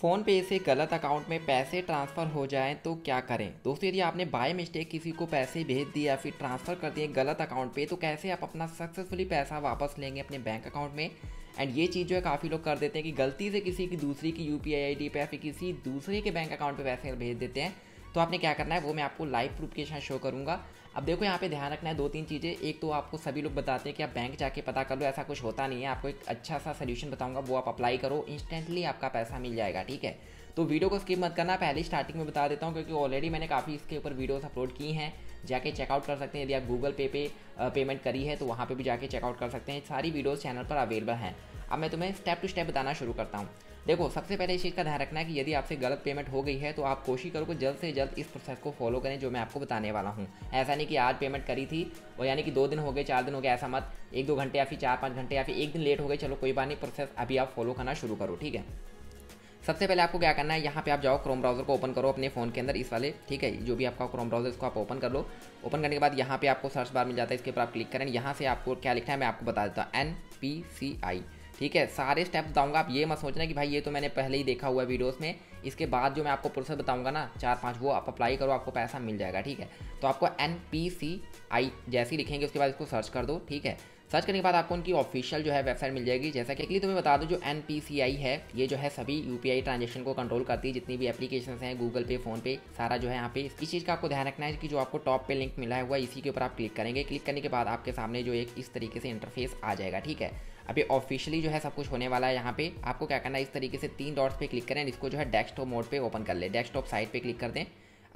phone पे से गलत अकाउंट में पैसे ट्रांसफ़र हो जाएं तो क्या करें दोस्तों यदि आपने बाय मिस्टेक किसी को पैसे भेज दिए या फिर ट्रांसफ़र कर दिए गलत अकाउंट पे तो कैसे आप अपना सक्सेसफुली पैसा वापस लेंगे अपने बैंक अकाउंट में एंड ये चीज़ जो है काफ़ी लोग कर देते हैं कि गलती से किसी की दूसरी की यू पी आई पे या फिर किसी दूसरे के बैंक अकाउंट पर पैसे भेज देते हैं तो आपने क्या करना है वो मैं आपको लाइव प्रूफ के साथ शो करूँगा अब देखो यहाँ पे ध्यान रखना है दो तीन चीज़ें एक तो आपको सभी लोग बताते हैं कि आप बैंक जाके पता कर लो ऐसा कुछ होता नहीं है आपको एक अच्छा सा सोल्यूशन बताऊँगा वो आप अप्लाई करो इंस्टेंटली आपका पैसा मिल जाएगा ठीक है तो वीडियो को स्किप मत करना पहले स्टार्टिंग में बता देता हूँ क्योंकि ऑलरेडी मैंने काफ़ी इसके ऊपर वीडियोस अपलोड की हैं जाके चेकआउट कर सकते हैं यदि आप गूगल पे पे पेमेंट करी है तो वहाँ पे भी जाके चेकआउट कर सकते हैं सारी वीडियोस चैनल पर अवेलेबल हैं अब मैं तुम्हें स्टेप टू स्टेप बताना शुरू करता हूँ देखो सबसे पहले इस चीज़ का ध्यान रखना है कि यदि आपसे गलत पेमेंट हो गई है तो आप कोशिश करो कि जल्द से जल्द इस प्रोसेस को फॉलो करें जो मैं आपको बताने वाला हूँ ऐसा नहीं कि आज पेमेंट करी थी और यानी कि दो दिन हो गए चार दिन हो गए ऐसा मत एक दो घंटे या फिर चार पाँच घंटे या फिर एक दिन लेट हो गए चलो कोई बात नहीं प्रोसेस अभी आप फॉलो करना शुरू करो ठीक है सबसे पहले आपको क्या करना है यहाँ पे आप जाओ क्रोम ब्राउजर को ओपन करो अपने फ़ोन के अंदर इस वाले ठीक है जो भी आपका क्रोम ब्राउजर इसको आप ओपन कर लो ओपन करने के बाद यहाँ पे आपको सर्च बार मिल जाता है इसके ऊपर आप क्लिक करें यहाँ से आपको क्या लिखना है मैं आपको बता देता हूँ एन पी सी आई ठीक है सारे स्टेप बताऊंगा आप ये मत सोचना कि भाई ये तो मैंने पहले ही देखा हुआ है वीडियोस में इसके बाद जो मैं आपको प्रोसेस बताऊंगा ना चार पांच वो आप अप्लाई करो आपको पैसा मिल जाएगा ठीक है तो आपको एन पी सी आई जैसे लिखेंगे उसके बाद इसको सर्च कर दो ठीक है सर्च करने के बाद आपको उनकी ऑफिशियल जो है वेबसाइट मिल जाएगी जैसा कि अगली तुम्हें तो बता दो जो एन है ये जो है सभी यू ट्रांजेक्शन को कंट्रोल करती है जितनी भी एप्लीकेशन हैं गूगल पे फोन पे सारा जो है यहाँ पे इस चीज़ का आपको ध्यान रखना है कि जो आपको टॉप पे लिंक मिला हुआ है इसी के ऊपर आप क्लिक करेंगे क्लिक करने के बाद आपके सामने जो एक इस तरीके से इंटरफेस आ जाएगा ठीक है अभी ऑफिशियली जो है सब कुछ होने वाला है यहाँ पे आपको क्या करना है इस तरीके से तीन डॉट्स पे क्लिक करें इसको जो है डेस्कटॉप मोड पे ओपन कर ले डेस्कटॉप साइड पे क्लिक कर दें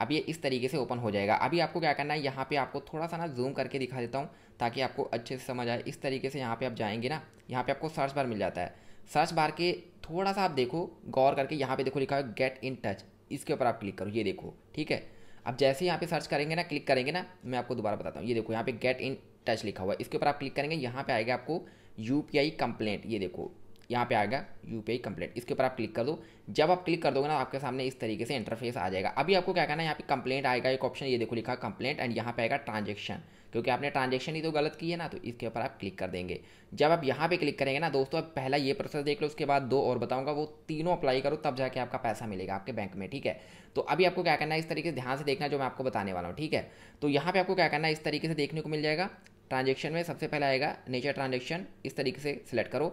अब ये इस तरीके से ओपन हो जाएगा अभी आपको क्या करना है यहाँ पे आपको थोड़ा सा ना जूम करके दिखा देता हूँ ताकि आपको अच्छे से समझ आए इस तरीके से यहाँ पे आप जाएंगे ना यहाँ पे आपको सर्च बार मिल जाता है सर्च बार के थोड़ा सा आप देखो गौर करके यहाँ पे देखो लिखा है गेट इन टच इसके ऊपर आप क्लिक करो ये देखो ठीक है अब जैसे यहाँ पे सर्च करेंगे ना क्लिक करेंगे ना मैं आपको दोबारा बताता हूँ ये देखो यहाँ पे गेट इन टच लिखा हुआ है इसके ऊपर आप क्लिक करेंगे यहाँ पे आएगा आपको यू पी आई कंप्लेंट ये देखो यहाँ पे आएगा यू पी आई कंप्लेंट इसके ऊपर आप क्लिक कर दो जब आप क्लिक कर दोगे ना आपके सामने इस तरीके से इंटरफेस आ जाएगा अभी आपको क्या करना है यहाँ पे कंप्लेंट आएगा एक ऑप्शन ये देखो लिखा कंप्लेंट एंड यहाँ पे आएगा ट्रांजेक्शन क्योंकि आपने ट्रांजेक्शन ही तो गलत की है ना तो इसके ऊपर आप क्लिक कर देंगे जब आप यहाँ पे क्लिक करेंगे ना दोस्तों आप पहला ये प्रोसेस देख लो उसके बाद दो और बताऊंगा वो तीनों अप्लाई करो तब जाके आपका पैसा मिलेगा आपके बैंक में ठीक है तो अभी आपको क्या करना है इस तरीके से ध्यान से देखना जो मैं आपको बताने वाला हूँ ठीक है तो यहाँ पे आपको क्या करना है इस तरीके से देखने को मिल जाएगा ट्रांजेक्शन में सबसे पहले आएगा नेचर ट्रांजेक्शन इस तरीके से सिलेक्ट करो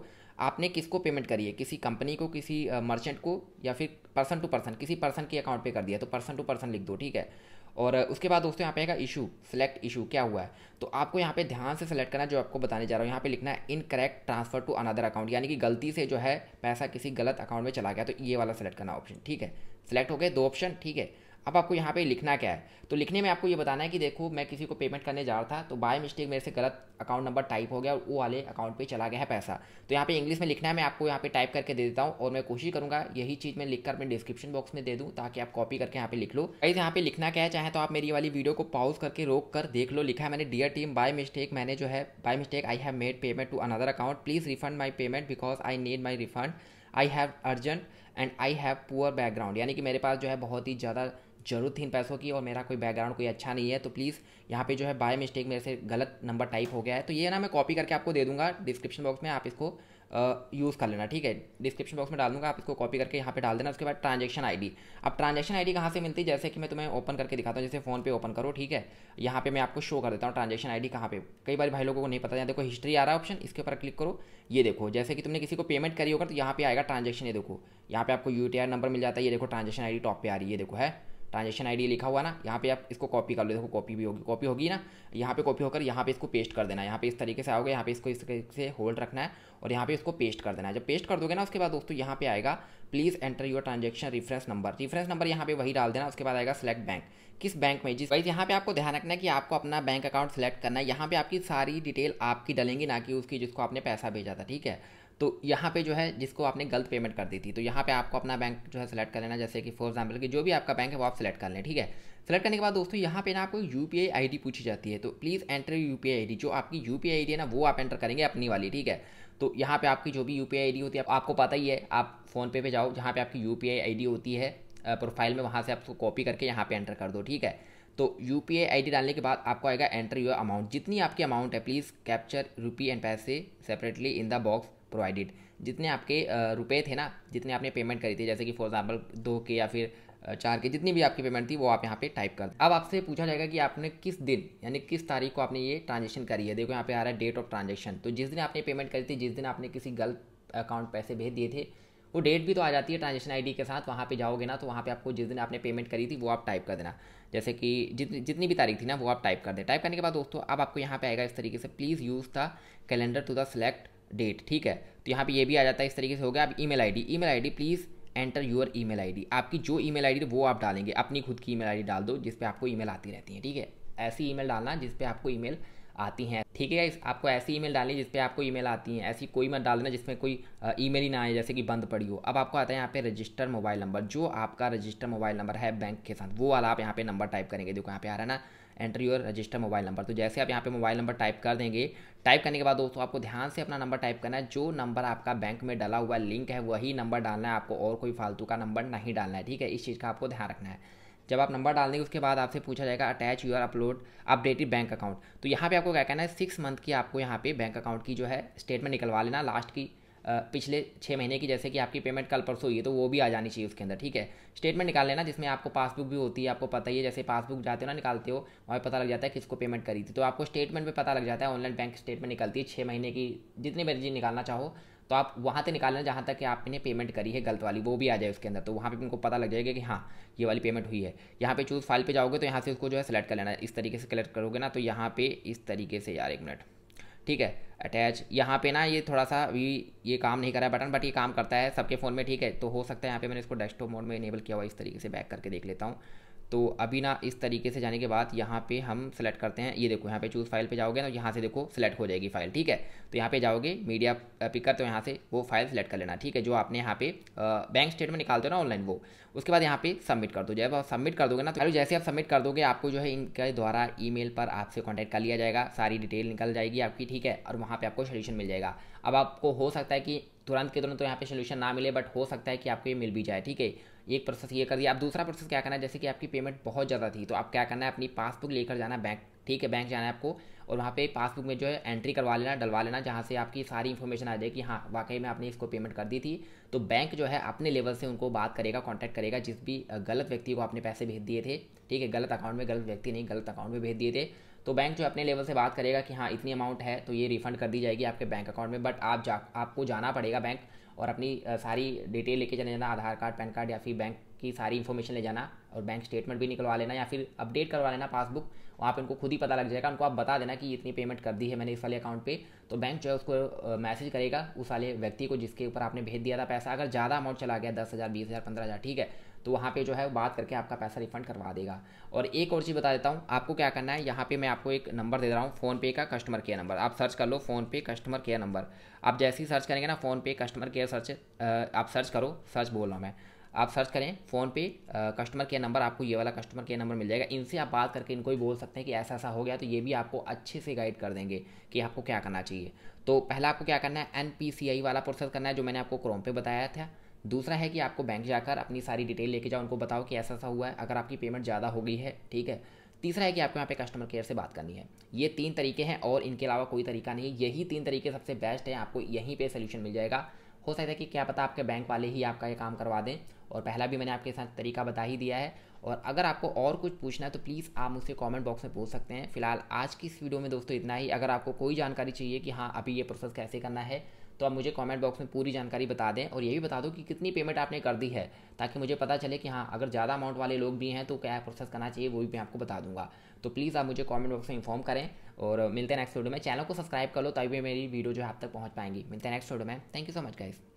आपने किसको पेमेंट करी है किसी कंपनी को किसी मर्चेंट को या फिर पर्सन टू पर्सन किसी पर्सन के अकाउंट पे कर दिया तो पर्सन टू पर्सन लिख दो ठीक है और उसके बाद दोस्तों यहाँ पे आएगा इशू सेलेक्ट इशू क्या हुआ है तो आपको यहाँ पे ध्यान से सेलेक्ट करना जो आपको बताने जा रहा हूँ यहाँ पे लिखना है incorrect transfer to another account यानी कि गलती से जो है पैसा किसी गलत अकाउंट में चला गया तो ये वाला सेलेक्ट करना ऑप्शन ठीक है सेलेक्ट हो गए दो ऑप्शन ठीक है अब आपको यहाँ पे लिखना क्या है तो लिखने में आपको ये बताना है कि देखो मैं किसी को पेमेंट करने जा रहा था तो बाय मिस्टेक मेरे से गलत अकाउंट नंबर टाइप हो गया और वो वाले अकाउंट पे चला गया है पैसा तो यहाँ पे इंग्लिश में लिखना है मैं आपको यहाँ पे टाइप करके दे देता हूँ और मैं कोशिश करूँगा यही चीज़ मैं लिखकर अपने डिस्क्रिप्शन बॉक्स में दे दूँ ताकि आप कॉपी करके यहाँ पे लिख लो कहीं यहाँ पे लिखना क्या है चाहे तो आप मेरी वाली वीडियो को पॉज करके रोक कर देख लो लिखा है मैंने डियर टीम बाय मिस्टेक मैंने जो है by mistake I have made payment to another account please refund my payment because I need my refund I have urgent and I have poor background यानी कि मेरे पास जो है बहुत ही ज़्यादा ज़रूरत थी इन पैसों की और मेरा कोई बैकग्राउंड कोई अच्छा नहीं है तो प्लीज़ यहाँ पे जो है बाय मिस्टेक मेरे से गलत नंबर टाइप हो गया है तो ये ना मैं कॉपी करके आपको दे दूंगा डिस्क्रिप्शन बॉक्स में आप इसको यूज़ कर लेना ठीक है डिस्क्रिप्शन बॉक्स में डाल दूंगा आप इसको कॉपी करके यहाँ पे डाल देना उसके बाद ट्रांजेक्शन डी अब ट्रांजेक्शन डी कहाँ से मिलती है जैसे कि मैं तुम्हें ओपन करके दिखाता हूँ जैसे फोन पे ओपन करो ठीक है यहाँ पे मैं आपको शो कर देता हूँ ट्रांजेक्शन डी कहाँ पे कई बार भाई लोगों को नहीं पता या देखो हिस्ट्री आ रहा है ऑप्शन इसके ऊपर क्लिक करो ये देखो जैसे कि तुमने किसी को पेमेंट करी होगा तो यहाँ पे आएगा ट्रांजेक्शन ये देखो यहाँ पे आपको यू नंबर मिल जाता है ये देखो ट्रांजेक्शन आई टॉप पर आ रही है देखो है ट्रांजेक्शन आईडी लिखा हुआ ना यहाँ पे आप इसको कॉपी कर लो देखो कॉपी भी होगी कॉपी होगी ना यहाँ पे कॉपी होकर यहाँ पे इसको पेस्ट कर देना है यहाँ पे इस तरीके से आओगे यहाँ पे इसको इस तरीके से होल्ड रखना है और यहाँ पे इसको पेस्ट कर देना है जब पेस्ट कर दोगे ना उसके बाद दोस्तों यहाँ पे आएगा please enter your transaction reference number reference number यहाँ पे वही डाल देना उसके बाद आएगा सेलेक्ट बैंक किस बैंक में जिस वाइज यहाँ पे आपको ध्यान रखना है कि आपको अपना बैंक अकाउंट सेलेक्ट करना है यहाँ पे आपकी सारी डिटेल आपकी डलेंगी ना कि उसकी जिसको आपने पैसा भेजा था ठीक है तो यहाँ पे जो है जिसको आपने गलत पेमेंट कर दी थी तो यहाँ पे आपको अपना बैंक जो है सेलेक्ट कर लेना जैसे कि फॉर एग्जाम्पल कि जो भी आपका बैंक है वो आप सेलेक्ट कर लें ठीक है सेलेक्ट करने के बाद दोस्तों यहाँ पे ना आपको U P I I D पूछी जाती है तो please enter U P I I D जो आपकी U P I I D है ना वो आप एंटर करेंगे अपनी वाली ठीक है तो यहाँ पे आपकी जो भी U P I I D होती है आपको पता ही है आप फोन पे जाओ जहाँ पर आपकी U P I I D होती है प्रोफाइल में वहाँ से आपको कॉपी करके यहाँ पर एंटर कर दो ठीक है तो U P I I D डालने के बाद आपको आएगा एंटर योर अमाउंट जितनी आपकी अमाउंट है please capture rupee and paise separately in the box provided जितने आपके रुपए थे ना जितने आपने पेमेंट करी थी जैसे कि फॉर एग्जाम्पल दो के या फिर चार के जितनी भी आपकी पेमेंट थी वो आप यहाँ पे टाइप कर अब आपसे पूछा जाएगा कि आपने किस दिन यानी किस तारीख को आपने ये ट्रांजेक्शन करी है देखो यहाँ पे आ रहा है डेट ऑफ ट्रांजेक्शन तो जिस दिन आपने पेमेंट करी थी जिस दिन आपने किसी गलत अकाउंट पैसे भेज दिए थे वो डेट भी तो आ जाती है ट्रांजेक्शन आई के साथ वहाँ पर जाओगे ना तो वहाँ पर आपको जिस दिन आपने पेमेंट करी थी वो आप टाइप कर देना जैसे कि जितनी जितनी भी तारीख थी ना वो आप टाइप कर दें टाइप करने के बाद दोस्तों अब आपको यहाँ पे आएगा इस तरीके से please use the calendar to the select date ठीक है तो यहाँ पे ये भी आ जाता है इस तरीके से हो गया आप email ID email ID please enter your email ID आपकी जो ईमेल आईडी वो आप डालेंगे अपनी खुद की ईमेल आईडी डाल दो जिस पे आपको ईमेल आती रहती है ठीक है ऐसी ईमेल डालना जिस पे आपको ईमेल आती हैं ठीक है आपको ऐसी ईमेल डालनी है पर आपको ईमेल आती हैं ऐसी कोई मत डाल देना जिसमें कोई ईमेल ही ना आए जैसे कि बंद पड़ी हो अब आपको आता है यहाँ पे रजिस्टर मोबाइल नंबर जो आपका रजिस्टर मोबाइल नंबर है बैंक के साथ वो वाला आप यहाँ पे नंबर टाइप करेंगे देखो यहाँ पे आ रहा है ना entry your register mobile number तो जैसे आप यहाँ पे मोबाइल नंबर टाइप कर देंगे टाइप करने के बाद दोस्तों आपको ध्यान से अपना नंबर टाइप करना है जो नंबर आपका बैंक में डाला हुआ लिंक है वही नंबर डालना है आपको और कोई फालतू का नंबर नहीं डालना है ठीक है इस चीज़ का आपको ध्यान रखना है जब आप नंबर डाल देंगे उसके बाद आपसे पूछा जाएगा attach your upload updated bank account तो यहाँ पे आपको क्या कहना है सिक्स मंथ की आपको यहाँ पे बैंक अकाउंट की जो है स्टेटमेंट निकलवा लेना लास्ट की पिछले छः महीने की जैसे कि आपकी पेमेंट कल परसों हुई है तो वो भी आ जानी चाहिए उसके अंदर ठीक है स्टेटमेंट निकाल लेना जिसमें आपको पासबुक भी होती है आपको पता ही है जैसे पासबुक जाते हो ना निकालते हो वहाँ पता लग जाता है किसको पेमेंट करी थी तो आपको स्टेटमेंट में पता लग जाता है ऑनलाइन बैंक स्टेटमेंट निकलती है छः महीने की जितनी मर्जी निकालना चाहो तो आप वहाँ से निकालना जहाँ तक कि आपने पेमेंट करी है गलत वाली वो भी आ जाए उसके अंदर तो वहाँ पर उनको पता लग जाएगा कि हाँ ये वाली पेमेंट हुई है यहाँ पे चूज़ फाइल पे जाओगे तो यहाँ से उसको जो है सेलेक्ट कर लेना इस तरीके से कलेक्ट करोगे ना तो यहाँ पे इस तरीके से यार एक मिनट ठीक है अटैच यहाँ पे ना ये थोड़ा सा अभी ये काम नहीं कर रहा है बटन बट ये काम करता है सबके फ़ोन में ठीक है तो हो सकता है यहाँ पे मैंने इसको डेस्कटॉप मोड में इनेबल किया हुआ इस तरीके से बैक करके देख लेता हूँ तो अभी ना इस तरीके से जाने के बाद यहाँ पे हम सेलेक्ट करते हैं ये देखो यहाँ पे चूज़ फाइल पे जाओगे ना तो यहाँ से देखो सेलेक्ट हो जाएगी फाइल ठीक है तो यहाँ पे जाओगे मीडिया पिकर तो यहाँ से वो फाइल सेलेक्ट कर लेना ठीक है जो आपने यहाँ पे बैंक स्टेटमेंट निकालते हो ना ऑनलाइन वो उसके बाद यहाँ पे सबमिट कर दो जब आप सबमिट कर दोगे ना तो जैसे आप सबमिट कर दोगे आपको जो है इनके द्वारा ई पर आपसे कॉन्टैक्ट कर लिया जाएगा सारी डिटेल निकल जाएगी आपकी ठीक है और वहाँ पर आपको सोल्यूशन मिल जाएगा अब आपको हो सकता है कि तुरंत के तुरंत तो यहाँ पे सोल्यूशन ना मिले बट हो सकता है कि आपको ये मिल भी जाए ठीक है एक प्रोसेस ये कर दिया अब दूसरा प्रोसेस क्या करना है जैसे कि आपकी पेमेंट बहुत ज़्यादा थी तो आप क्या करना है अपनी पासबुक लेकर जाना बैंक ठीक है बैंक जाना है आपको और वहाँ पे पासबुक में जो है एंट्री करवा लेना डलवा लेना जहाँ से आपकी सारी इन्फॉर्मेशन आ जाए कि हाँ वाकई में आपने इसको पेमेंट कर दी थी तो बैंक जो है अपने लेवल से उनको बात करेगा कॉन्टैक्ट करेगा जिस भी गलत व्यक्ति को आपने पैसे भेज दिए थे ठीक है गलत अकाउंट में गलत व्यक्ति नहीं गलत अकाउंट में भेज दिए थे तो बैंक जो अपने लेवल से बात करेगा कि हाँ इतनी अमाउंट है तो ये रिफंड कर दी जाएगी आपके बैंक अकाउंट में बट आप जा आपको जाना पड़ेगा बैंक और अपनी सारी डिटेल लेके चले जाना आधार कार्ड पैन कार्ड या फिर बैंक की सारी इन्फॉर्मेशन ले जाना और बैंक स्टेटमेंट भी निकलवा लेना या फिर अपडेट करवा लेना पासबुक वहाँ पर उनको खुद ही पता लग जाएगा उनको आप बता देना कि इतनी पेमेंट कर दी है मैंने इस वाले अकाउंट पे तो बैंक जो है उसको मैसेज करेगा उस वाले व्यक्ति को जिसके ऊपर आपने भेज दिया था पैसा अगर ज़्यादा अमाउंट चला गया दस हज़ार बीस हज़ार पंद्रह हज़ार ठीक है तो वहाँ पे जो है बात करके आपका पैसा रिफंड करवा देगा और एक और चीज़ बता देता हूँ आपको क्या करना है यहाँ पे मैं आपको एक नंबर दे रहा हूँ फ़ोनपे का कस्टमर केयर नंबर आप सर्च कर लो फ़ोनपे कस्टमर केयर नंबर आप जैसे ही सर्च करेंगे ना फ़ोनपे कस्टमर केयर सर्च आप सर्च करो सर्च बोल रहा हूँ मैं आप सर्च करें फ़ोन पे कस्टमर केयर नंबर आपको ये वाला कस्टमर केयर नंबर मिल जाएगा इनसे आप बात करके इनको भी बोल सकते हैं कि ऐसा ऐसा हो गया तो ये भी आपको अच्छे से गाइड कर देंगे कि आपको क्या करना चाहिए तो पहला आपको क्या करना है एन वाला प्रोसेस करना है जो मैंने आपको क्रोम पे बताया था दूसरा है कि आपको बैंक जाकर अपनी सारी डिटेल लेके जाओ उनको बताओ कि ऐसा ऐसा हुआ है अगर आपकी पेमेंट ज़्यादा हो गई है ठीक है तीसरा है कि आपको यहाँ पे कस्टमर केयर से बात करनी है ये तीन तरीके हैं और इनके अलावा कोई तरीका नहीं है यही तीन तरीके सबसे बेस्ट है आपको यहीं पे सोल्यूशन मिल जाएगा हो सकता है कि क्या पता आपके बैंक वाले ही आपका ये काम करवा दें और पहला भी मैंने आपके साथ तरीका बता ही दिया है और अगर आपको और कुछ पूछना है तो प्लीज़ आप मुझसे कमेंट बॉक्स में पूछ सकते हैं फिलहाल आज की इस वीडियो में दोस्तों इतना ही अगर आपको कोई जानकारी चाहिए कि हाँ अभी ये प्रोसेस कैसे करना है तो आप मुझे कमेंट बॉक्स में पूरी जानकारी बता दें और ये भी बता दो कि कितनी पेमेंट आपने कर दी है ताकि मुझे पता चले कि हाँ अगर ज़्यादा अमाउंट वाले लोग भी हैं तो क्या प्रोसेस करना चाहिए वो भी मैं आपको बता दूंगा तो प्लीज़ आप मुझे कमेंट बॉक्स में इन्फॉर्म करें और मिलते हैं नेक्स्ट वीडियो में चैनल को सब्सक्राइब कर लो तभी मेरी वीडियो जो है आप तक पहुँच पाएंगी मिलते हैं नेक्स्ट वीडियो में thank you so much guys